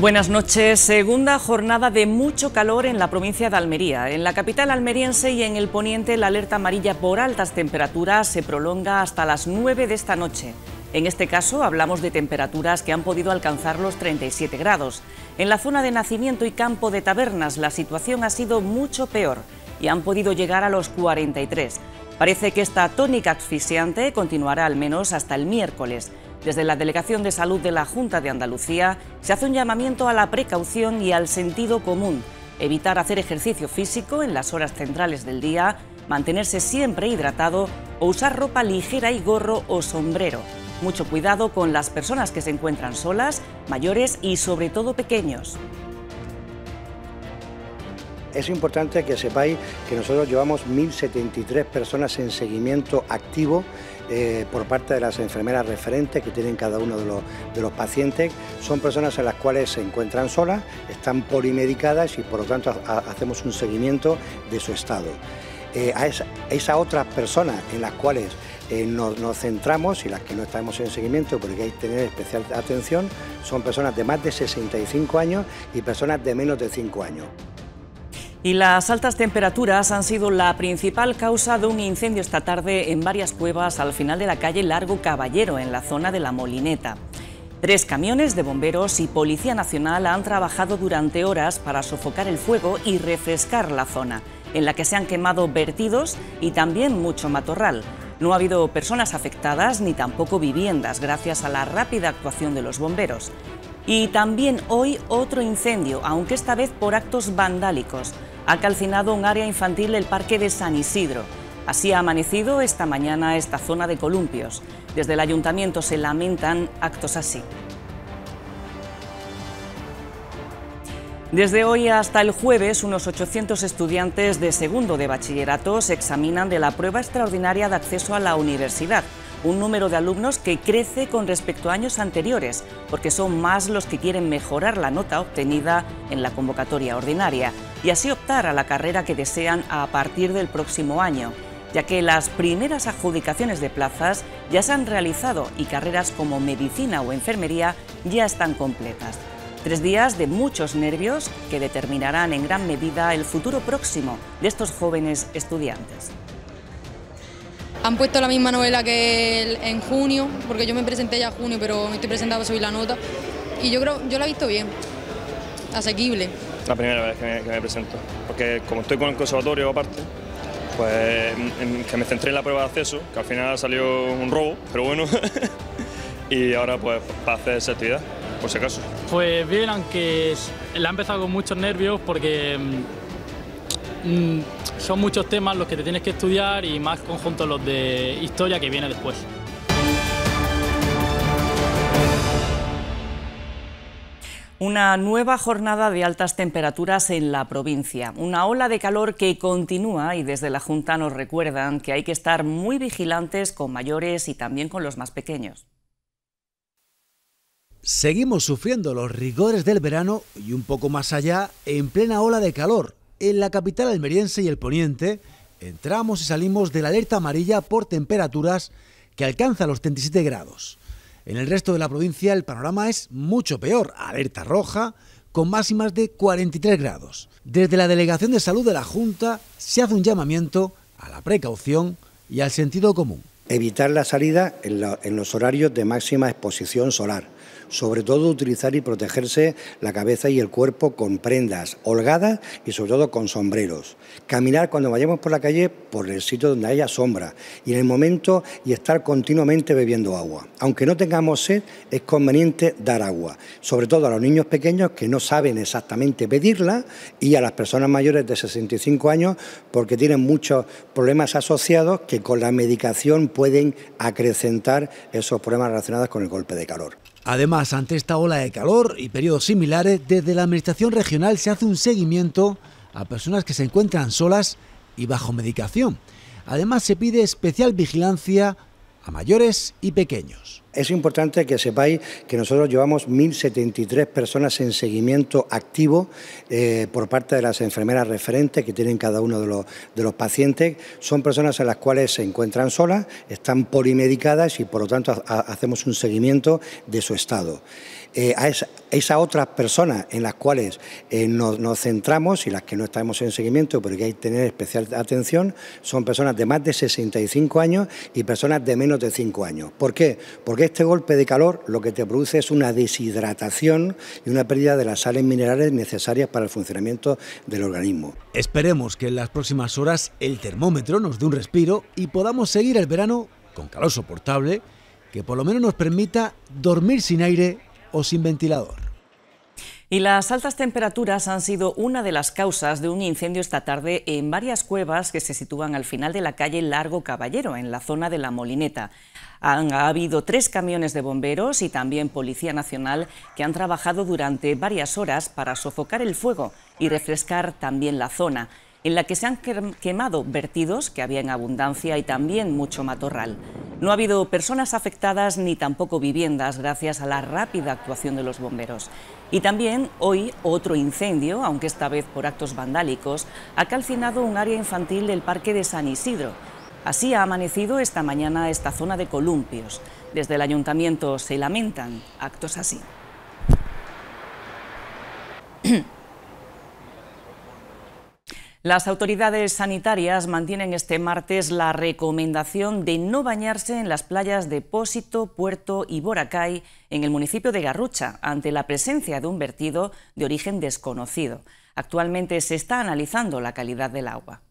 Buenas noches. Segunda jornada de mucho calor en la provincia de Almería. En la capital almeriense y en el poniente la alerta amarilla por altas temperaturas se prolonga hasta las 9 de esta noche. En este caso hablamos de temperaturas que han podido alcanzar los 37 grados. En la zona de nacimiento y campo de tabernas la situación ha sido mucho peor y han podido llegar a los 43. Parece que esta tónica asfixiante continuará al menos hasta el miércoles. Desde la Delegación de Salud de la Junta de Andalucía se hace un llamamiento a la precaución y al sentido común, evitar hacer ejercicio físico en las horas centrales del día, mantenerse siempre hidratado o usar ropa ligera y gorro o sombrero. Mucho cuidado con las personas que se encuentran solas, mayores y sobre todo pequeños. Es importante que sepáis que nosotros llevamos 1.073 personas en seguimiento activo eh, por parte de las enfermeras referentes que tienen cada uno de los, pacientes. Son personas en las cuales se encuentran solas, están polimedicadas y por lo tanto hacemos un seguimiento de su estado. Eh, a, esas otras personas en las cuales eh, nos, nos, centramos y las que no estamos en seguimiento porque hay que tener especial atención son personas de más de 65 años y personas de menos de 5 años. Y las altas temperaturas han sido la principal causa de un incendio esta tarde en varias cuevas al final de la calle Largo Caballero, en la zona de La Molineta. Tres camiones de bomberos y Policía Nacional han trabajado durante horas para sofocar el fuego y refrescar la zona, en la que se han quemado vertidos y también mucho matorral. No ha habido personas afectadas ni tampoco viviendas gracias a la rápida actuación de los bomberos. Y también hoy otro incendio, aunque esta vez por actos vandálicos. Ha calcinado un área infantil el Parque de San Isidro. Así ha amanecido esta mañana esta zona de columpios. Desde el ayuntamiento se lamentan actos así. Desde hoy hasta el jueves, unos 800 estudiantes de segundo de bachillerato se examinan de la prueba extraordinaria de acceso a la universidad un número de alumnos que crece con respecto a años anteriores, porque son más los que quieren mejorar la nota obtenida en la convocatoria ordinaria y así optar a la carrera que desean a partir del próximo año, ya que las primeras adjudicaciones de plazas ya se han realizado y carreras como medicina o enfermería ya están completas. Tres días de muchos nervios que determinarán en gran medida el futuro próximo de estos jóvenes estudiantes. Han puesto la misma novela que en junio, porque yo me presenté ya en junio, pero me estoy presentando a subir la nota. Y yo creo, yo la he visto bien, asequible. La primera vez que me, presento, porque como estoy con el conservatorio aparte, pues que me centré en la prueba de acceso, que al final salió un robo, pero bueno, y ahora pues para hacer esa actividad, por si acaso. Pues bien, aunque la ha empezado con muchos nervios porque mm, son muchos temas los que te tienes que estudiar y más conjuntos los de historia que viene después. Una nueva jornada de altas temperaturas en la provincia, una ola de calor que continúa y desde la Junta nos recuerdan que hay que estar muy vigilantes con mayores y también con los más pequeños. Seguimos sufriendo los rigores del verano y un poco más allá en plena ola de calor. En la capital almeriense y el poniente entramos y salimos de la alerta amarilla por temperaturas que alcanzan los 37 grados. En el resto de la provincia el panorama es mucho peor, alerta roja con máximas de 43 grados. Desde la Delegación de Salud de la Junta se hace un llamamiento a la precaución y al sentido común. Evitar la salida en los horarios de máxima exposición solar sobre todo utilizar y protegerse la cabeza y el cuerpo con prendas holgadas y sobre todo con sombreros. Caminar cuando vayamos por la calle por el sitio donde haya sombra y en el momento y estar continuamente bebiendo agua. Aunque no tengamos sed, es conveniente dar agua, sobre todo a los niños pequeños que no saben exactamente pedirla y a las personas mayores de 65 años porque tienen muchos problemas asociados que con la medicación pueden acrecentar esos problemas relacionados con el golpe de calor. Además, ante esta ola de calor y periodos similares, desde la Administración Regional se hace un seguimiento a personas que se encuentran solas y bajo medicación. Además, se pide especial vigilancia a mayores y pequeños. Es importante que sepáis que nosotros llevamos 1.073 personas en seguimiento activo eh, por parte de las enfermeras referentes que tienen cada uno de los, pacientes. Son personas en las cuales se encuentran solas, están polimedicadas y por lo tanto hacemos un seguimiento de su estado. Eh, esas otras personas en las cuales eh, nos, centramos y las que no estamos en seguimiento, porque hay que tener especial atención, son personas de más de 65 años y personas de menos de 5 años. ¿Por qué? Porque este golpe de calor lo que te produce es una deshidratación y una pérdida de las sales minerales necesarias para el funcionamiento del organismo. Esperemos que en las próximas horas el termómetro nos dé un respiro y podamos seguir el verano con calor soportable, que por lo menos nos permita dormir sin aire o sin ventilador. Y las altas temperaturas han sido una de las causas de un incendio esta tarde en varias cuevas que se sitúan al final de la calle Largo Caballero, en la zona de La Molineta. Han, ha habido tres camiones de bomberos y también Policía Nacional que han trabajado durante varias horas para sofocar el fuego y refrescar también la zona en la que se han quemado vertidos que había en abundancia y también mucho matorral. No ha habido personas afectadas ni tampoco viviendas gracias a la rápida actuación de los bomberos. Y también hoy otro incendio, aunque esta vez por actos vandálicos, ha calcinado un área infantil del Parque de San Isidro. Así ha amanecido esta mañana esta zona de columpios. Desde el ayuntamiento se lamentan actos así. Las autoridades sanitarias mantienen este martes la recomendación de no bañarse en las playas de Pósito, Puerto y Boracay en el municipio de Garrucha ante la presencia de un vertido de origen desconocido. Actualmente se está analizando la calidad del agua.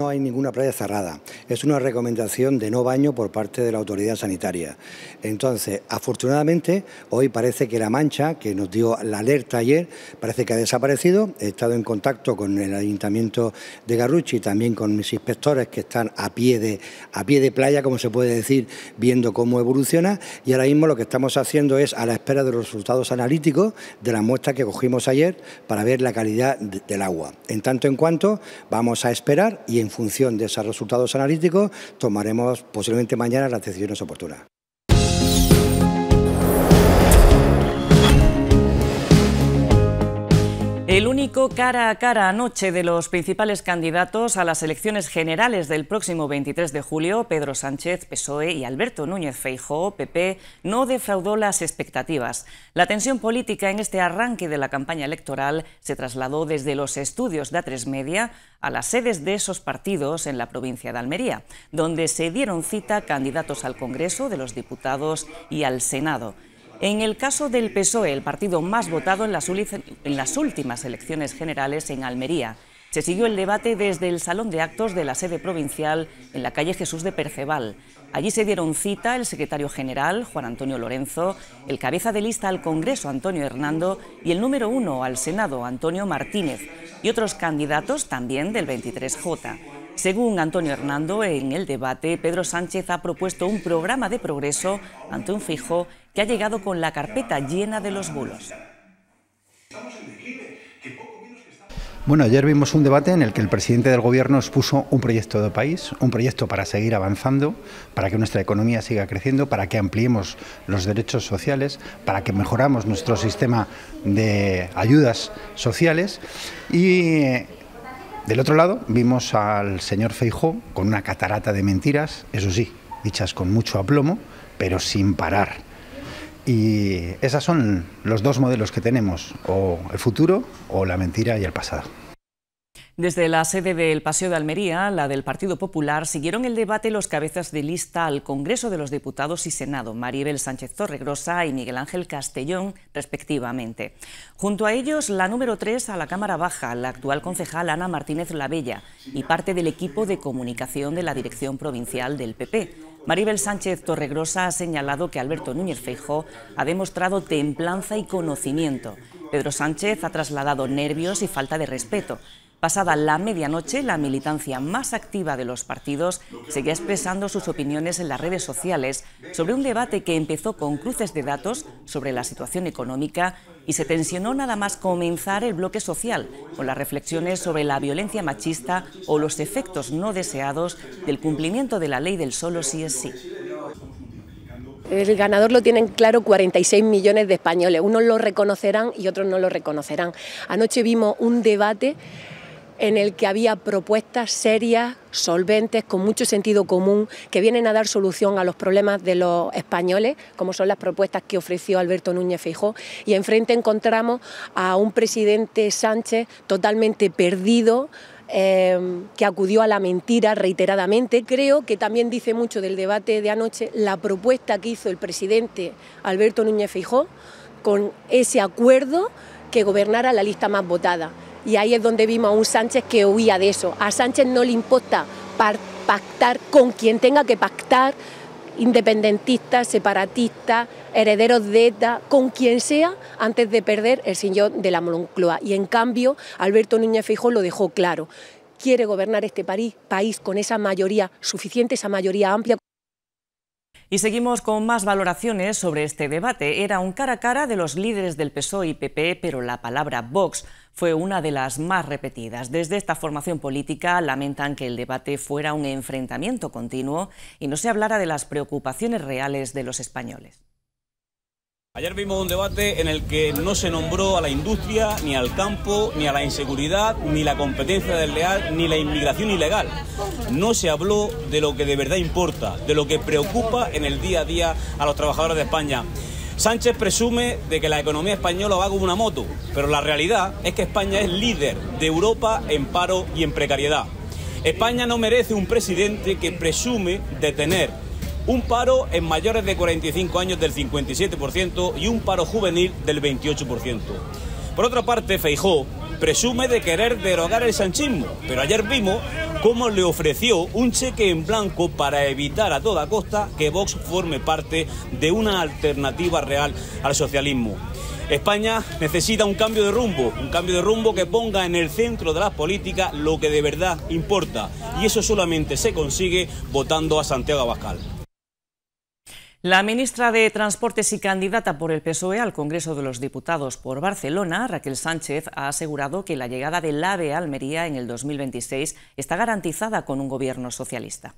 No hay ninguna playa cerrada. Es una recomendación de no baño por parte de la autoridad sanitaria. Entonces, afortunadamente, hoy parece que la mancha que nos dio la alerta ayer parece que ha desaparecido. He estado en contacto con el ayuntamiento de Garruchi, también con mis inspectores que están a pie de a pie de playa, como se puede decir, viendo cómo evoluciona. Y ahora mismo lo que estamos haciendo es a la espera de los resultados analíticos de la muestra que cogimos ayer para ver la calidad del agua. En tanto en cuanto, vamos a esperar y en función de esos resultados analíticos tomaremos posiblemente mañana las decisiones oportunas. El único cara a cara anoche de los principales candidatos a las elecciones generales del próximo 23 de julio, Pedro Sánchez, PSOE y Alberto Núñez Feijóo, PP, no defraudó las expectativas. La tensión política en este arranque de la campaña electoral se trasladó desde los estudios de A3 Media a las sedes de esos partidos en la provincia de Almería, donde se dieron cita candidatos al Congreso de los Diputados y al Senado. En el caso del PSOE, el partido más votado en las, últimas elecciones generales en Almería, se siguió el debate desde el Salón de Actos de la sede provincial en la calle Jesús de Perceval. Allí se dieron cita el secretario general, Juan Antonio Lorenzo, el cabeza de lista al Congreso, Antonio Hernando, y el número uno al Senado, Antonio Martínez, y otros candidatos también del 23J. Según Antonio Hernando, en el debate, Pedro Sánchez ha propuesto un programa de progreso ante un fijo que ha llegado con la carpeta llena de los bulos. Bueno, ayer vimos un debate en el que el presidente del Gobierno expuso un proyecto de país, un proyecto para seguir avanzando, para que nuestra economía siga creciendo, para que ampliemos los derechos sociales, para que mejoramos nuestro sistema de ayudas sociales y eh, del otro lado vimos al señor Feijó con una catarata de mentiras, eso sí, dichas con mucho aplomo, pero sin parar. Y esos son los dos modelos que tenemos, o el futuro o la mentira y el pasado. Desde la sede del Paseo de Almería, la del Partido Popular, siguieron el debate los cabezas de lista al Congreso de los Diputados y Senado, Maribel Sánchez Torregrosa y Miguel Ángel Castellón, respectivamente. Junto a ellos, la número tres a la Cámara Baja, la actual concejal Ana Martínez Labella y parte del equipo de comunicación de la Dirección Provincial del PP. Maribel Sánchez Torregrosa ha señalado que Alberto Núñez Feijóo ha demostrado templanza y conocimiento. Pedro Sánchez ha trasladado nervios y falta de respeto. Pasada la medianoche, la militancia más activa de los partidos seguía expresando sus opiniones en las redes sociales sobre un debate que empezó con cruces de datos sobre la situación económica y se tensionó nada más comenzar el bloque social, con las reflexiones sobre la violencia machista o los efectos no deseados del cumplimiento de la ley del solo sí es sí. El ganador lo tienen claro 46 millones de españoles. Unos lo reconocerán y otros no lo reconocerán. Anoche vimos un debate en el que había propuestas serias, solventes, con mucho sentido común, que vienen a dar solución a los problemas de los españoles, como son las propuestas que ofreció Alberto Núñez Feijó. Y enfrente encontramos a un presidente Sánchez totalmente perdido. Em, que acudió a la mentira reiteradamente. Creo que también dice mucho del debate de anoche la propuesta que hizo el presidente Alberto Núñez fijó con ese acuerdo que gobernara la lista más votada y ahí es donde vimos a un Sánchez que huía de eso. A Sánchez no le importa pactar con quien tenga que pactar, independentistas, separatistas, herederos de ETA, con quien sea, antes de perder el señor de la Moncloa. Y en cambio, Alberto Núñez Feijóo lo dejó claro. Quiere gobernar este país con esa mayoría suficiente, esa mayoría amplia. Y seguimos con más valoraciones sobre este debate. Era un cara a cara de los líderes del PSOE y PP, e, pero la palabra Vox fue una de las más repetidas. Desde esta formación política lamentan que el debate fuera un enfrentamiento continuo y no se hablara de las preocupaciones reales de los españoles. Ayer vimos un debate en el que no se nombró a la industria, ni al campo, ni a la inseguridad, ni la competencia desleal, ni la inmigración ilegal. No se habló de lo que de verdad importa, de lo que preocupa en el día a día a los trabajadores de España. Sánchez presume de que la economía española va como una moto, pero la realidad es que España es líder de Europa en paro y en precariedad. España no merece un presidente que presume de tener un paro en mayores de 45 años del 57% y un paro juvenil del 28%. Por otra parte, Feijó presume de querer derogar el sanchismo, pero ayer vimos cómo le ofreció un cheque en blanco para evitar a toda costa que Vox forme parte de una alternativa real al socialismo. España necesita un cambio de rumbo, un cambio de rumbo que ponga en el centro de las políticas lo que de verdad importa. Y eso solamente se consigue votando a Santiago Abascal. La ministra de Transportes y candidata por el PSOE al Congreso de los Diputados por Barcelona, Raquel Sánchez, ha asegurado que la llegada del AVE a Almería en el 2026 está garantizada con un gobierno socialista.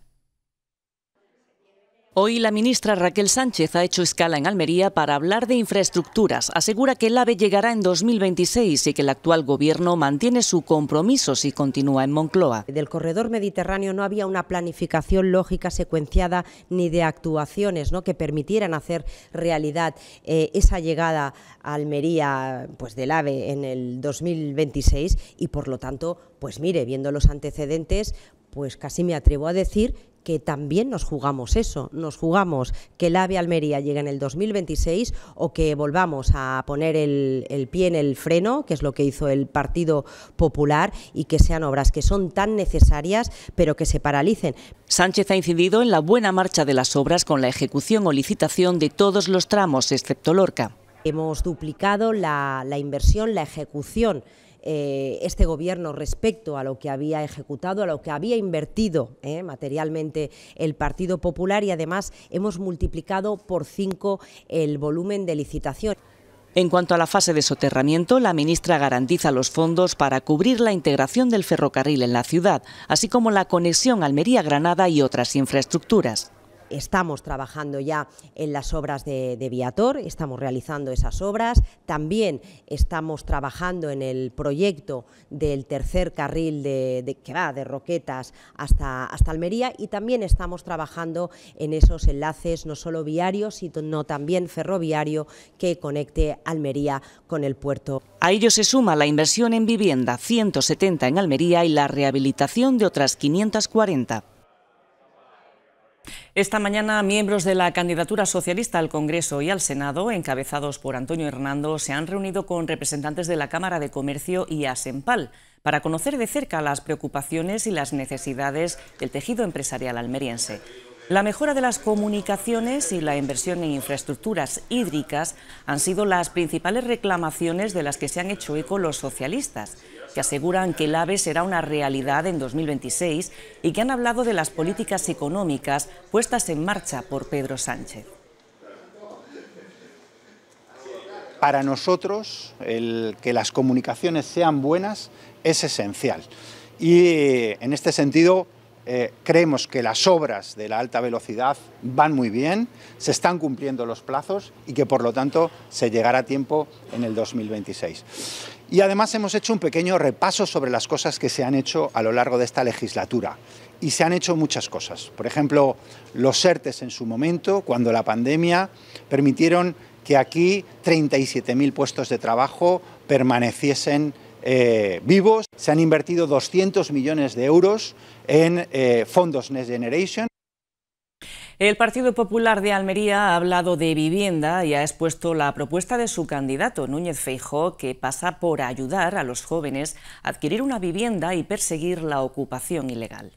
Hoy la ministra Raquel Sánchez ha hecho escala en Almería para hablar de infraestructuras. Asegura que el AVE llegará en 2026 y que el actual gobierno mantiene su compromiso si continúa en Moncloa. Del corredor mediterráneo no había una planificación lógica secuenciada ni de actuaciones que permitieran hacer realidad eh, esa llegada a Almería pues, del AVE en el 2026 y por lo tanto, pues mire, viendo los antecedentes, pues casi me atrevo a decir que también nos jugamos eso, nos jugamos que el AVE Almería llegue en el 2026 o que volvamos a poner el, pie en el freno, que es lo que hizo el Partido Popular, y que sean obras que son tan necesarias, pero que se paralicen. Sánchez ha incidido en la buena marcha de las obras con la ejecución o licitación de todos los tramos, excepto Lorca. Hemos duplicado la, la inversión, la ejecución eh, este gobierno respecto a lo que había ejecutado, a lo que había invertido eh, materialmente el Partido Popular y además hemos multiplicado por cinco el volumen de licitación. En cuanto a la fase de soterramiento, la ministra garantiza los fondos para cubrir la integración del ferrocarril en la ciudad, así como la conexión Almería-Granada y otras infraestructuras estamos trabajando ya en las obras de, Viator, estamos realizando esas obras, también estamos trabajando en el proyecto del tercer carril de, que va de Roquetas hasta, hasta Almería y también estamos trabajando en esos enlaces no solo viarios, sino también ferroviario que conecte Almería con el puerto. A ello se suma la inversión en vivienda, 170 en Almería y la rehabilitación de otras 540. Esta mañana, miembros de la candidatura socialista al Congreso y al Senado, encabezados por Antonio Hernando, se han reunido con representantes de la Cámara de Comercio y ASEMPAL para conocer de cerca las preocupaciones y las necesidades del tejido empresarial almeriense. La mejora de las comunicaciones y la inversión en infraestructuras hídricas han sido las principales reclamaciones de las que se han hecho eco los socialistas que aseguran que el AVE será una realidad en 2026 y que han hablado de las políticas económicas puestas en marcha por Pedro Sánchez. Para nosotros, el que las comunicaciones sean buenas es esencial. Y eh, en este sentido, eh, creemos que las obras de la alta velocidad van muy bien, se están cumpliendo los plazos y que por lo tanto se llegará a tiempo en el 2026. Y además hemos hecho un pequeño repaso sobre las cosas que se han hecho a lo largo de esta legislatura. Y se han hecho muchas cosas. Por ejemplo, los ERTES en su momento, cuando la pandemia, permitieron que aquí 37.000 puestos de trabajo permaneciesen eh, vivos. Se han invertido 200 millones de euros en eh, fondos Next Generation. El Partido Popular de Almería ha hablado de vivienda y ha expuesto la propuesta de su candidato, Núñez Feijó, que pasa por ayudar a los jóvenes a adquirir una vivienda y perseguir la ocupación ilegal.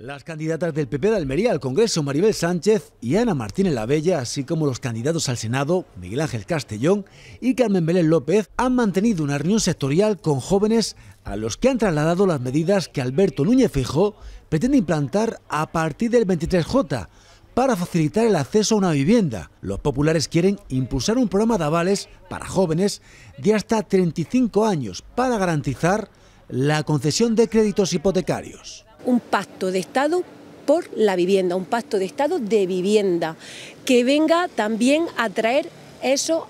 Las candidatas del PP de Almería al Congreso, Maribel Sánchez y Ana Martínez La así como los candidatos al Senado, Miguel Ángel Castellón y Carmen Belén López, han mantenido una reunión sectorial con jóvenes a los que han trasladado las medidas que Alberto Núñez Fijó pretende implantar a partir del 23J para facilitar el acceso a una vivienda. Los populares quieren impulsar un programa de avales para jóvenes de hasta 35 años para garantizar la concesión de créditos hipotecarios un pacto de Estado por la vivienda, un pacto de Estado de vivienda, que venga también a traer esos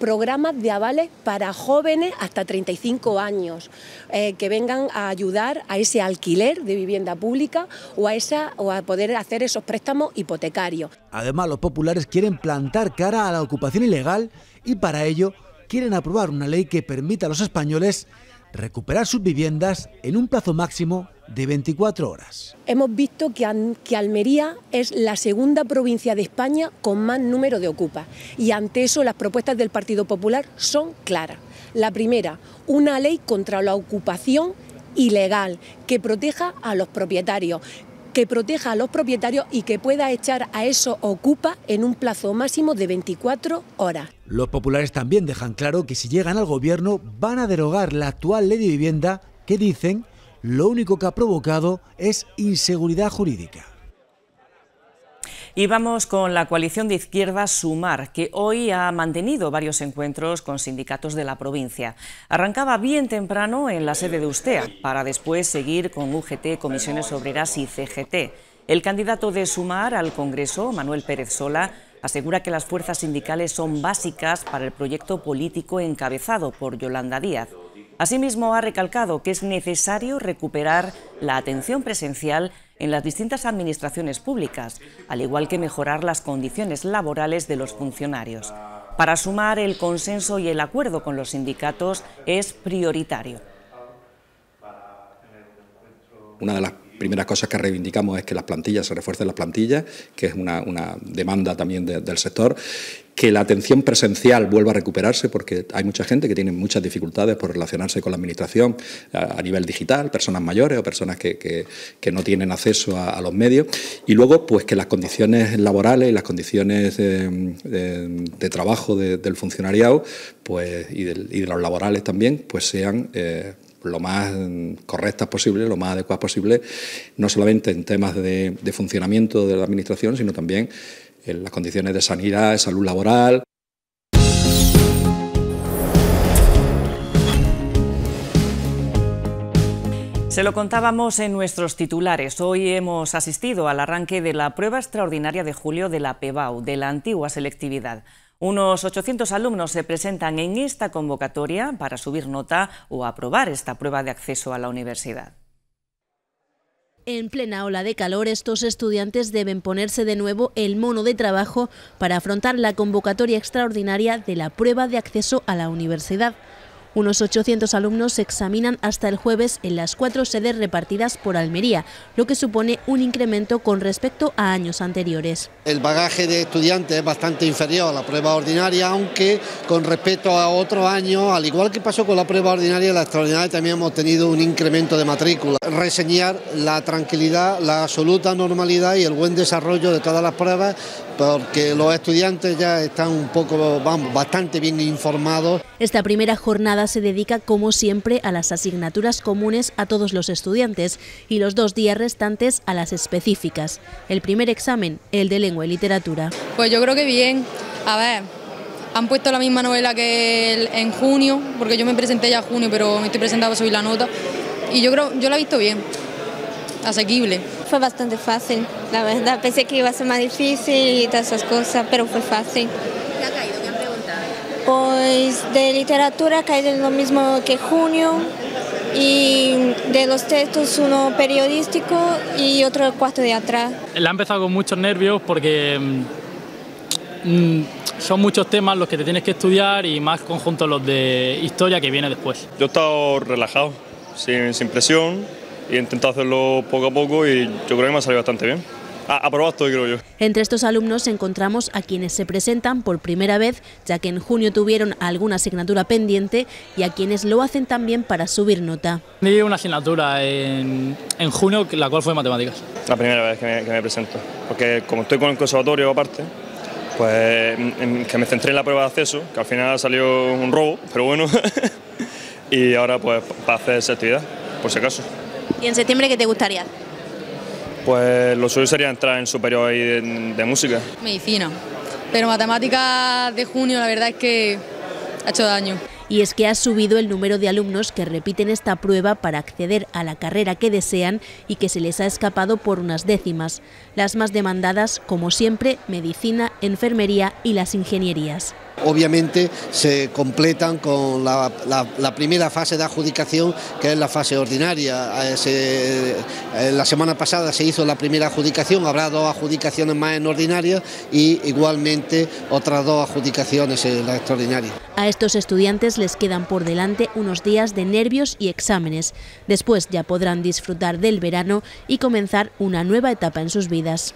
programas de avales para jóvenes hasta 35 años, eh, que vengan a ayudar a ese alquiler de vivienda pública o a, esa, o a poder hacer esos préstamos hipotecarios. Además, los populares quieren plantar cara a la ocupación ilegal y para ello quieren aprobar una ley que permita a los españoles recuperar sus viviendas en un plazo máximo de 24 horas. Hemos visto que, Almería es la segunda provincia de España con más número de ocupas y ante eso las propuestas del Partido Popular son claras. La primera, una ley contra la ocupación ilegal que proteja a los propietarios, que proteja a los propietarios y que pueda echar a eso ocupa en un plazo máximo de 24 horas. Los populares también dejan claro que si llegan al gobierno van a derogar la actual ley de vivienda que dicen lo único que ha provocado es inseguridad jurídica. Y vamos con la coalición de izquierda Sumar, que hoy ha mantenido varios encuentros con sindicatos de la provincia. Arrancaba bien temprano en la sede de Ustea, para después seguir con UGT, Comisiones Obreras y CGT. El candidato de Sumar al Congreso, Manuel Pérez Sola, asegura que las fuerzas sindicales son básicas para el proyecto político encabezado por Yolanda Díaz. Asimismo, ha recalcado que es necesario recuperar la atención presencial en las distintas administraciones públicas, al igual que mejorar las condiciones laborales de los funcionarios. Para sumar, el consenso y el acuerdo con los sindicatos es prioritario. Una de las primeras cosas que reivindicamos es que las plantillas, se refuercen las plantillas, que es una, demanda también del sector, que la atención presencial vuelva a recuperarse, porque hay mucha gente que tiene muchas dificultades por relacionarse con la Administración a, nivel digital, personas mayores o personas que, no tienen acceso a, los medios, y luego pues que las condiciones laborales y las condiciones de, trabajo del funcionariado pues, y, de los laborales también pues sean... Eh, lo más correctas posible, lo más adecuadas posible, no solamente en temas de, de funcionamiento de la Administración, sino también en las condiciones de sanidad, de salud laboral. Se lo contábamos en nuestros titulares. Hoy hemos asistido al arranque de la prueba extraordinaria de julio de la PEBAU, de la antigua selectividad. Unos 800 alumnos se presentan en esta convocatoria para subir nota o aprobar esta prueba de acceso a la universidad. En plena ola de calor, estos estudiantes deben ponerse de nuevo el mono de trabajo para afrontar la convocatoria extraordinaria de la prueba de acceso a la universidad. Unos 800 alumnos se examinan hasta el jueves en las cuatro sedes repartidas por Almería, lo que supone un incremento con respecto a años anteriores. El bagaje de estudiantes es bastante inferior a la prueba ordinaria, aunque con respecto a otro año, al igual que pasó con la prueba ordinaria, la extraordinaria también hemos tenido un incremento de matrícula. Reseñar la tranquilidad, la absoluta normalidad y el buen desarrollo de todas las pruebas porque los estudiantes ya están un poco, bastante bien informados. Esta primera jornada se dedica, como siempre, a las asignaturas comunes a todos los estudiantes y los dos días restantes a las específicas. El primer examen, el de lengua y literatura. Pues yo creo que bien. A ver, han puesto la misma novela que en junio, porque yo me presenté ya en junio, pero me estoy presentando a subir la nota. Y yo creo, yo la he visto bien asequible. Fue bastante fácil, la verdad. Pensé que iba a ser más difícil y todas esas cosas, pero fue fácil. ¿Qué ha caído? ¿Qué han preguntado? Pues de literatura ha caído lo mismo que junio y de los textos uno periodístico y otro cuarto de atrás. La he empezado con muchos nervios porque mm, mm, son muchos temas los que te tienes que estudiar y más conjunto los de historia que viene después. Yo he estado relajado, sin, sin presión, y he intentado hacerlo poco a poco y yo creo que me ha salido bastante bien. Aprobado todo creo yo. Entre estos alumnos encontramos a quienes se presentan por primera vez, ya que en junio tuvieron alguna asignatura pendiente, y a quienes lo hacen también para subir nota. dio una asignatura en, en, junio, la cual fue matemáticas. La primera vez que me, presento, porque como estoy con el conservatorio aparte, pues em, em, que me centré en la prueba de acceso, que al final salió un robo, pero bueno, y ahora pues para hacer esa actividad, por si acaso. ¿Y en septiembre qué te gustaría? Pues lo suyo sería entrar en superior de, de música. Medicina. Pero matemáticas de junio la verdad es que ha hecho daño. Y es que ha subido el número de alumnos que repiten esta prueba para acceder a la carrera que desean y que se les ha escapado por unas décimas. Las más demandadas, como siempre, medicina, enfermería y las ingenierías. Obviamente se completan con la, primera fase de adjudicación, que es la fase ordinaria. Eh, eh, la semana pasada se hizo la primera adjudicación, habrá dos adjudicaciones más en ordinaria y igualmente otras dos adjudicaciones en la extraordinaria. A estos estudiantes les quedan por delante unos días de nervios y exámenes. Después ya podrán disfrutar del verano y comenzar una nueva etapa en sus vidas.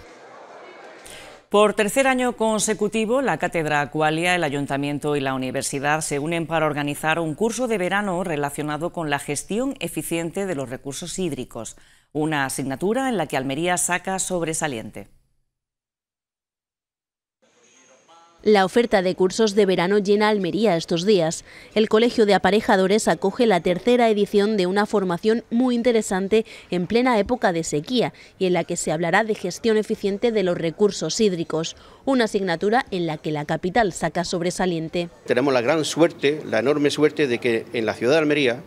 Por tercer año consecutivo, la Cátedra Acualia, el Ayuntamiento y la Universidad se unen para organizar un curso de verano relacionado con la gestión eficiente de los recursos hídricos, una asignatura en la que Almería saca sobresaliente. La oferta de cursos de verano llena Almería estos días. El Colegio de Aparejadores acoge la tercera edición de una formación muy interesante en plena época de sequía y en la que se hablará de gestión eficiente de los recursos hídricos, una asignatura en la que la capital saca sobresaliente. Tenemos la gran suerte, la enorme suerte de que en la ciudad de Almería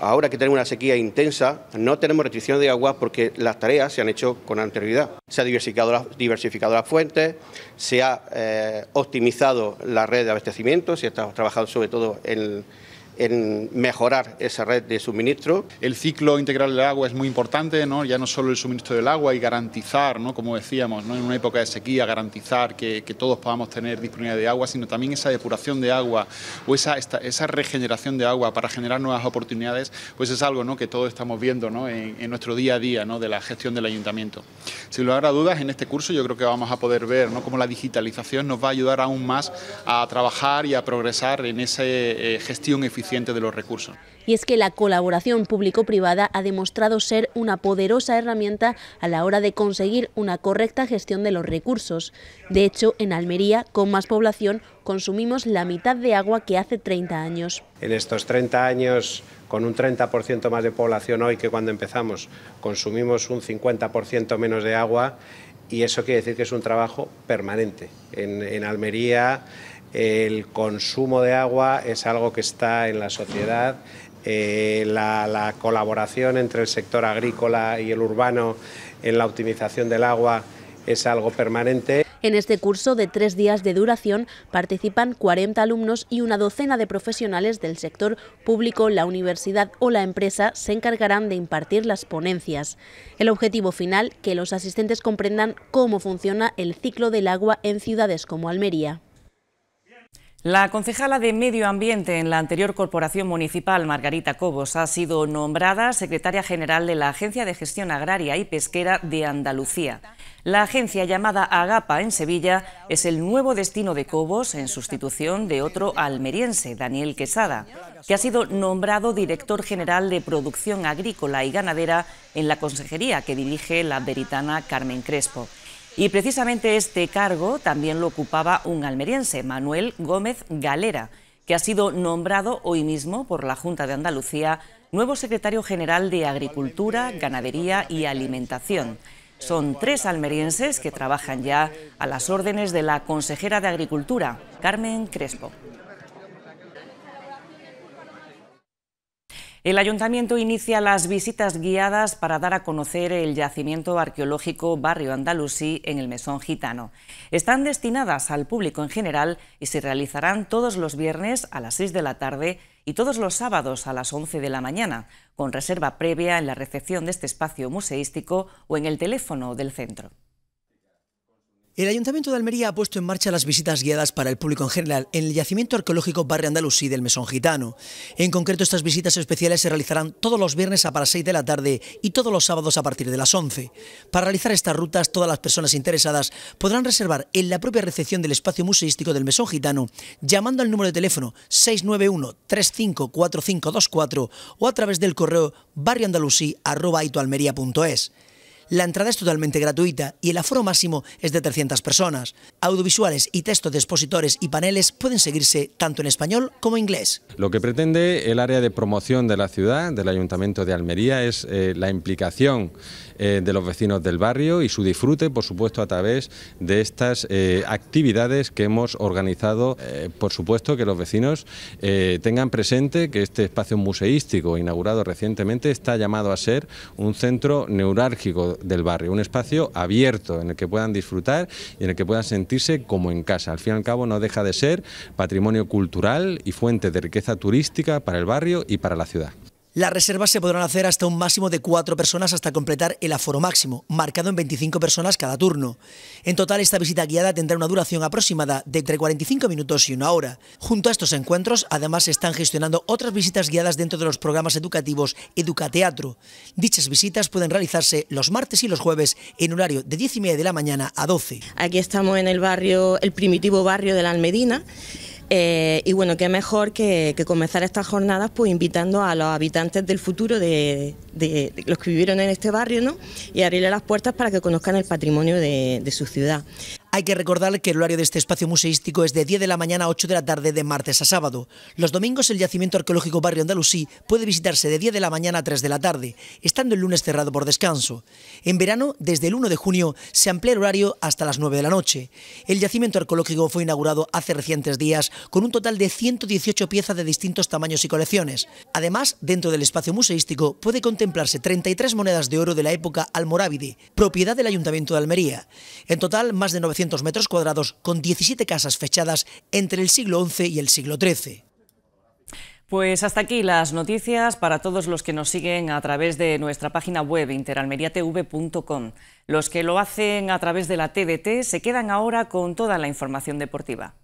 Ahora que tenemos una sequía intensa, no tenemos restricción de agua porque las tareas se han hecho con anterioridad. Se ha diversificado, las, diversificado fuentes, se ha eh, optimizado la red de abastecimiento, se ha trabajado sobre todo en en mejorar esa red de suministro. El ciclo integral del agua es muy importante, ¿no? ya no solo el suministro del agua y garantizar, ¿no? como decíamos, ¿no? en una época de sequía, garantizar que, todos podamos tener disponibilidad de agua, sino también esa depuración de agua o esa, esa regeneración de agua para generar nuevas oportunidades, pues es algo ¿no? que todos estamos viendo ¿no? en, nuestro día a día ¿no? de la gestión del ayuntamiento. Sin lugar a dudas, en este curso yo creo que vamos a poder ver ¿no? cómo la digitalización nos va a ayudar aún más a trabajar y a progresar en esa eh, gestión eficiente de los recursos. Y es que la colaboración público-privada ha demostrado ser una poderosa herramienta a la hora de conseguir una correcta gestión de los recursos. De hecho, en Almería, con más población, consumimos la mitad de agua que hace 30 años. En estos 30 años, con un 30% más de población hoy que cuando empezamos, consumimos un 50% menos de agua y eso quiere decir que es un trabajo permanente. en Almería el consumo de agua es algo que está en la sociedad. Eh, la, la colaboración entre el sector agrícola y el urbano en la optimización del agua es algo permanente. En este curso de tres días de duración participan 40 alumnos y una docena de profesionales del sector público, la universidad o la empresa se encargarán de impartir las ponencias. El objetivo final, que los asistentes comprendan cómo funciona el ciclo del agua en ciudades como Almería. La concejala de Medio Ambiente en la anterior Corporación Municipal, Margarita Cobos, ha sido nombrada secretaria general de la Agencia de Gestión Agraria y Pesquera de Andalucía. La agencia llamada Agapa en Sevilla es el nuevo destino de Cobos en sustitución de otro almeriense, Daniel Quesada, que ha sido nombrado director general de Producción Agrícola y Ganadera en la consejería que dirige la veritana Carmen Crespo. Y precisamente este cargo también lo ocupaba un almeriense, Manuel Gómez Galera, que ha sido nombrado hoy mismo por la Junta de Andalucía nuevo secretario general de Agricultura, Ganadería y Alimentación. Son tres almerienses que trabajan ya a las órdenes de la consejera de Agricultura, Carmen Crespo. El ayuntamiento inicia las visitas guiadas para dar a conocer el yacimiento arqueológico Barrio Andalusí en el Mesón Gitano. Están destinadas al público en general y se realizarán todos los viernes a las 6 de la tarde y todos los sábados a las 11 de la mañana, con reserva previa en la recepción de este espacio museístico o en el teléfono del centro. El Ayuntamiento de Almería ha puesto en marcha las visitas guiadas para el público en general en el yacimiento arqueológico Barrio Andalusí del Mesón Gitano. En concreto, estas visitas especiales se realizarán todos los viernes a las 6 de la tarde y todos los sábados a partir de las 11. Para realizar estas rutas, todas las personas interesadas podrán reservar en la propia recepción del espacio museístico del Mesón Gitano llamando al número de teléfono 691-354524 o a través del correo barrioandalusí.es. La entrada es totalmente gratuita y el aforo máximo es de 300 personas. Audiovisuales y textos de expositores y paneles pueden seguirse tanto en español como en inglés. Lo que pretende el área de promoción de la ciudad, del Ayuntamiento de Almería, es eh, la implicación eh, de los vecinos del barrio y su disfrute, por supuesto, a través de estas eh, actividades que hemos organizado. Eh, por supuesto que los vecinos tengan presente que este espacio museístico inaugurado recientemente está llamado a ser un centro neurálgico del barrio, un espacio abierto en el que puedan disfrutar y en el que puedan sentirse como en casa. Al fin y al cabo no deja de ser patrimonio cultural y fuente de riqueza turística para el barrio y para la ciudad. Las reservas se podrán hacer hasta un máximo de cuatro personas hasta completar el aforo máximo, marcado en 25 personas cada turno. En total, esta visita guiada tendrá una duración aproximada de entre 45 minutos y una hora. Junto a estos encuentros, además, se están gestionando otras visitas guiadas dentro de los programas educativos Educateatro. Dichas visitas pueden realizarse los martes y los jueves en horario de 10 y media de la mañana a 12. Aquí estamos en el barrio, el primitivo barrio de la Almedina. Eh, y bueno, qué mejor que, comenzar estas jornadas pues invitando a los habitantes del futuro, de, los que vivieron en este barrio, ¿no? y abrirle las puertas para que conozcan el patrimonio de su ciudad. Hay que recordar que el horario de este espacio museístico es de 10 de la mañana a 8 de la tarde de martes a sábado. Los domingos el yacimiento arqueológico Barrio Andalusí puede visitarse de 10 de la mañana a 3 de la tarde, estando el lunes cerrado por descanso. En verano, desde el 1 de junio, se amplía el horario hasta las 9 de la noche. El yacimiento arqueológico fue inaugurado hace recientes días con un total de 118 piezas de distintos tamaños y colecciones. Además, dentro del espacio museístico puede contemplarse 33 monedas de oro de la época almorávide, propiedad del Ayuntamiento de Almería. En total, más de 900 metros cuadrados con 17 casas fechadas entre el siglo XI y el siglo XIII. Pues hasta aquí las noticias para todos los que nos siguen a través de nuestra página web interalmeriatv.com. Los que lo hacen a través de la TDT se quedan ahora con toda la información deportiva.